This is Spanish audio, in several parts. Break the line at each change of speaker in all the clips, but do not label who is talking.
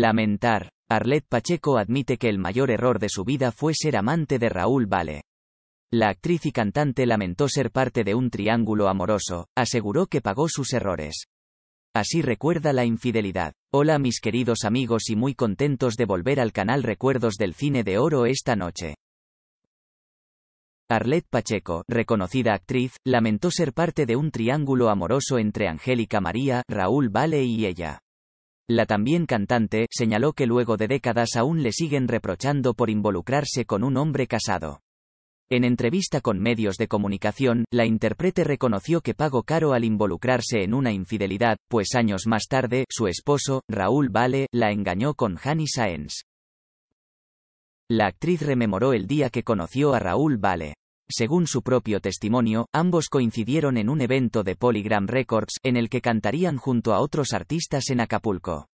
Lamentar. Arlet Pacheco admite que el mayor error de su vida fue ser amante de Raúl Vale. La actriz y cantante lamentó ser parte de un triángulo amoroso, aseguró que pagó sus errores. Así recuerda la infidelidad. Hola mis queridos amigos y muy contentos de volver al canal Recuerdos del Cine de Oro esta noche. Arlet Pacheco, reconocida actriz, lamentó ser parte de un triángulo amoroso entre Angélica María, Raúl Vale y ella. La también cantante señaló que luego de décadas aún le siguen reprochando por involucrarse con un hombre casado. En entrevista con medios de comunicación, la intérprete reconoció que pagó caro al involucrarse en una infidelidad, pues años más tarde, su esposo, Raúl Vale, la engañó con Hani Saenz. La actriz rememoró el día que conoció a Raúl Vale. Según su propio testimonio, ambos coincidieron en un evento de Polygram Records, en el que cantarían junto a otros artistas en Acapulco.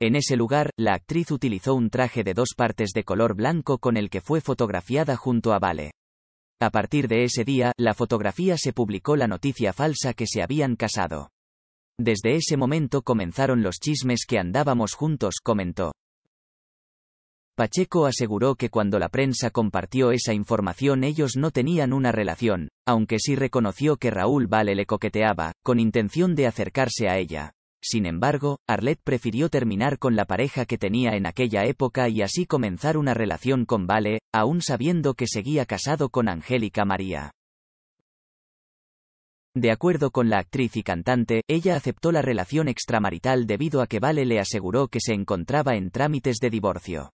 En ese lugar, la actriz utilizó un traje de dos partes de color blanco con el que fue fotografiada junto a Vale. A partir de ese día, la fotografía se publicó la noticia falsa que se habían casado. Desde ese momento comenzaron los chismes que andábamos juntos, comentó. Pacheco aseguró que cuando la prensa compartió esa información ellos no tenían una relación, aunque sí reconoció que Raúl Vale le coqueteaba, con intención de acercarse a ella. Sin embargo, Arlet prefirió terminar con la pareja que tenía en aquella época y así comenzar una relación con Vale, aún sabiendo que seguía casado con Angélica María. De acuerdo con la actriz y cantante, ella aceptó la relación extramarital debido a que Vale le aseguró que se encontraba en trámites de divorcio.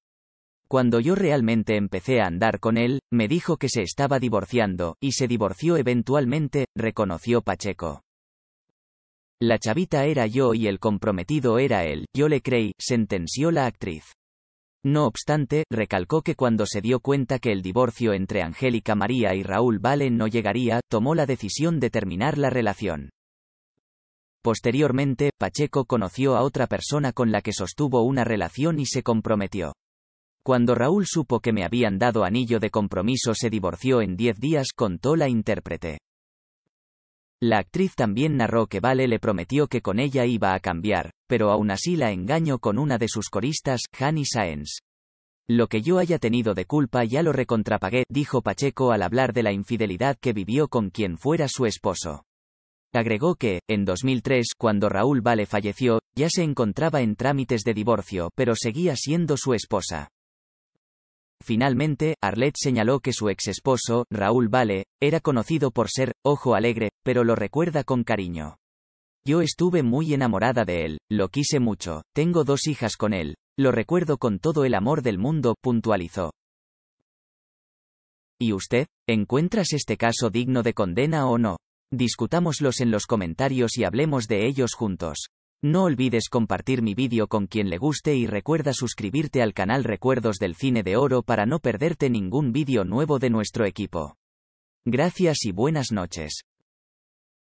Cuando yo realmente empecé a andar con él, me dijo que se estaba divorciando, y se divorció eventualmente, reconoció Pacheco. La chavita era yo y el comprometido era él, yo le creí, sentenció la actriz. No obstante, recalcó que cuando se dio cuenta que el divorcio entre Angélica María y Raúl Valen no llegaría, tomó la decisión de terminar la relación. Posteriormente, Pacheco conoció a otra persona con la que sostuvo una relación y se comprometió. Cuando Raúl supo que me habían dado anillo de compromiso se divorció en 10 días, contó la intérprete. La actriz también narró que Vale le prometió que con ella iba a cambiar, pero aún así la engañó con una de sus coristas, Hani Saenz. Lo que yo haya tenido de culpa ya lo recontrapagué, dijo Pacheco al hablar de la infidelidad que vivió con quien fuera su esposo. Agregó que, en 2003, cuando Raúl Vale falleció, ya se encontraba en trámites de divorcio, pero seguía siendo su esposa. Finalmente, Arlette señaló que su ex esposo, Raúl Vale, era conocido por ser, ojo alegre, pero lo recuerda con cariño. Yo estuve muy enamorada de él, lo quise mucho, tengo dos hijas con él, lo recuerdo con todo el amor del mundo, puntualizó. ¿Y usted? ¿Encuentras este caso digno de condena o no? Discutámoslos en los comentarios y hablemos de ellos juntos. No olvides compartir mi vídeo con quien le guste y recuerda suscribirte al canal Recuerdos del Cine de Oro para no perderte ningún vídeo nuevo de nuestro equipo. Gracias y buenas noches.